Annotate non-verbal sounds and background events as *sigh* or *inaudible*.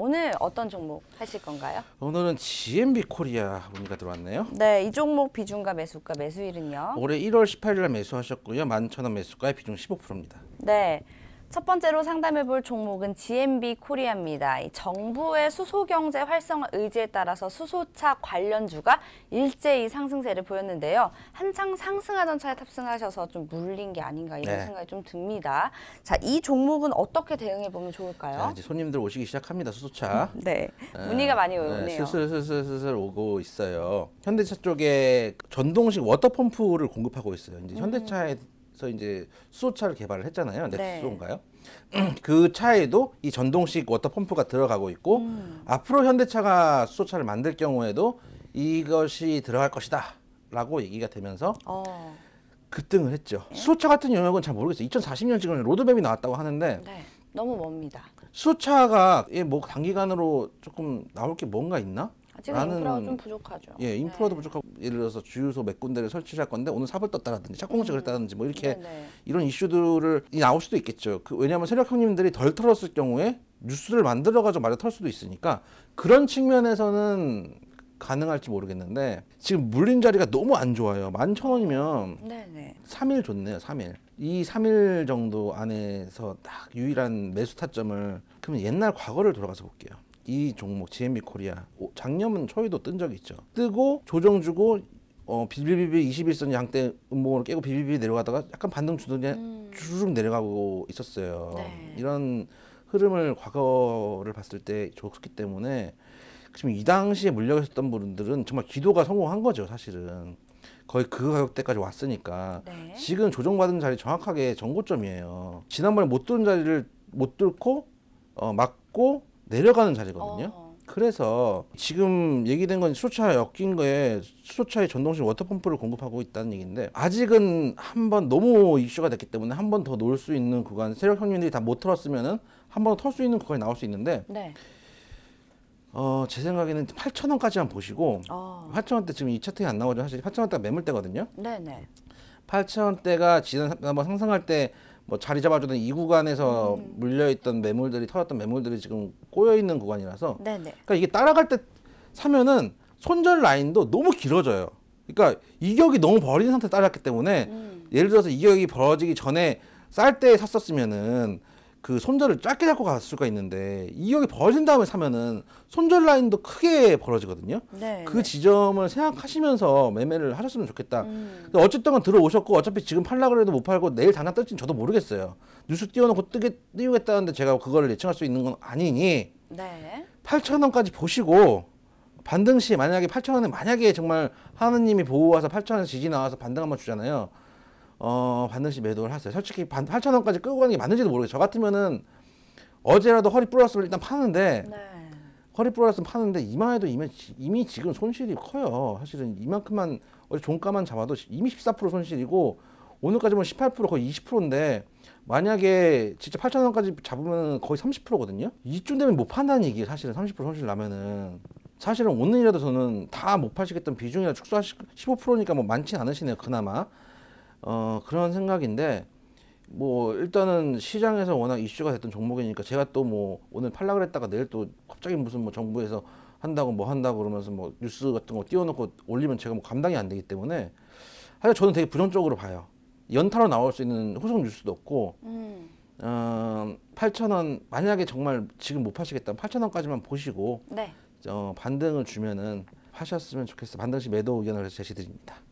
오늘 어떤 종목 하실 건가요? 오늘은 GMB 코리아 문의가 들어왔네요. 네, 이 종목 비중과 매수가 매수일은요? 올해 1월 18일 날 매수하셨고요. 11,000원 매수가에 비중 15%입니다. 네. 첫 번째로 상담해 볼 종목은 GMB 코리아입니다. 정부의 수소경제 활성화 의지에 따라서 수소차 관련주가 일제히 상승세를 보였는데요. 한창 상승하던 차에 탑승하셔서 좀 물린 게 아닌가 이런 네. 생각이 좀 듭니다. 자, 이 종목은 어떻게 대응해 보면 좋을까요? 자, 이제 손님들 오시기 시작합니다. 수소차. *laughs* 네. 네. 문의가 많이 네, 오네요. 네, 슬슬슬슬슬 오고 있어요. 현대차 쪽에 전동식 워터펌프를 공급하고 있어요. 이제 음. 현대차에 음. 서 이제 수소차를 개발을 했잖아요. 넥소인가요? 네. *clears throat* 그 차에도 이 전동식 워터 펌프가 들어가고 있고 음. 앞으로 현대차가 수소차를 만들 경우에도 이것이 들어갈 것이다라고 얘기가 되면서 어. 급등을 했죠. 네. 수소차 같은 영역은 잘 모르겠어요. 2040년 지금 로드맵이 나왔다고 하는데 네. 너무 멉니다. 수차가 예, 뭐 단기간으로 조금 나올 게 뭔가 있나? 아직은 인프라가 좀 부족하죠. 예, 인프라도 네. 부족하고 예를 들어서 주유소 몇 군데를 설치할 건데 오늘 사벌 떴다라든지 착꿍공제그했다든지뭐 음. 이렇게 네네. 이런 이슈들을 나올 수도 있겠죠. 그 왜냐하면 세력 형님들이 덜 털었을 경우에 뉴스를 만들어가지고 말을 털 수도 있으니까 그런 측면에서는 가능할지 모르겠는데 지금 물린 자리가 너무 안 좋아요. 만 천 원이면 네 3일 좋네요. 3일. 이 3일 정도 안에서 딱 유일한 매수 타점을 그러면 옛날 과거를 돌아가서 볼게요. 이 종목 GMB 코리아 작년은 초에도 뜬 적이 있죠. 뜨고 조정 주고 어, 비비비비 21선 양대 음봉을 깨고 비비비 내려가다가 약간 반등 주더이 음. 주르 내려가고 있었어요. 네. 이런 흐름을 과거를 봤을 때 좋기 았 때문에 지금 이 당시에 물려있었던 분들은 정말 기도가 성공한 거죠, 사실은. 거의 그 가격대까지 왔으니까 네. 지금 조정받은 자리 정확하게 정고점이에요. 지난번에 못 뚫은 자리를 못 뚫고 어, 막고 내려가는 자리거든요. 어. 그래서 지금 얘기된 건 수소차 엮인 거에 수소차에 전동식 워터펌프를 공급하고 있다는 얘기인데 아직은 한번 너무 이슈가 됐기 때문에 한번더 놓을 수 있는 구간 세력 형님들이 다 못 털었으면은 한번털수 있는 구간이 나올 수 있는데 네. 어, 제 생각에는 8천 원까지만 보시고 어. 8천 원대 지금 이 차트에 안 나오죠 사실 8천 원대가 매물대거든요. 네네. 8천 원대가 지난 한번 상승할 때뭐 자리 잡아주던 이 구간에서 음. 물려있던 매물들이 털었던 매물들이 지금 꼬여있는 구간이라서 네네. 네. 그러니까 이게 따라갈 때 사면은 손절 라인도 너무 길어져요 그러니까 이격이 너무 벌어 상태에 따랐기 때문에 음. 예를 들어서 이격이 벌어지기 전에 쌀 때 샀었으면은 그 손절을 짧게 잡고 갈 수가 있는데 이역이 벌어진 다음에 사면은 손절 라인도 크게 벌어지거든요. 네, 그 네. 지점을 생각하시면서 매매를 하셨으면 좋겠다. 음. 어쨌든 간 들어오셨고 어차피 지금 팔라 그래도 못 팔고 내일 당장 떨진 저도 모르겠어요. 뉴스 띄워놓고 뜨게 띄우겠다는데 제가 그거를 예측할 수 있는 건 아니니 네. 8천 원까지 보시고 반등 시 만약에 8천 원에 만약에 정말 하느님이 보고 와서 8천 원 지지 나와서 반등 한번 주잖아요. 어, 반드시 매도를 하세요. 솔직히 8,000원까지 끌고 가는 게 맞는지도 모르겠어요. 저 같으면은 어제라도 허리 부러스를 일단 파는데 네. 허리 부러스으 파는데 이만 해도 이미, 이미 지금 손실이 커요. 사실은 이만큼만 어제 종가만 잡아도 이미 14% 손실이고 오늘까지 보면 18% 거의 20%인데 만약에 진짜 8,000원까지 잡으면 거의 30%거든요. 이쯤 되면 못 판다는 얘기예요. 사실은 30% 손실 나면은 사실은 오늘이라도 저는 다 못 파시겠던 비중이나 축소하시 15%니까 뭐 많진 않으시네요. 그나마 어, 그런 생각인데 뭐 일단은 시장에서 워낙 이슈가 됐던 종목이니까 제가 또 뭐 오늘 팔라 그랬다가 내일 또 갑자기 무슨 뭐 정부에서 한다고 뭐 한다고 그러면서 뭐 뉴스 같은 거 띄워놓고 올리면 제가 뭐 감당이 안 되기 때문에 사실 저는 되게 부정적으로 봐요. 연타로 나올 수 있는 후속 뉴스도 없고 음. 어, 8천 원 만약에 정말 지금 못 파시겠다면 8천 원까지만 보시고 네. 어, 반등을 주면은 하셨으면 좋겠어 반드시 매도 의견을 제시드립니다.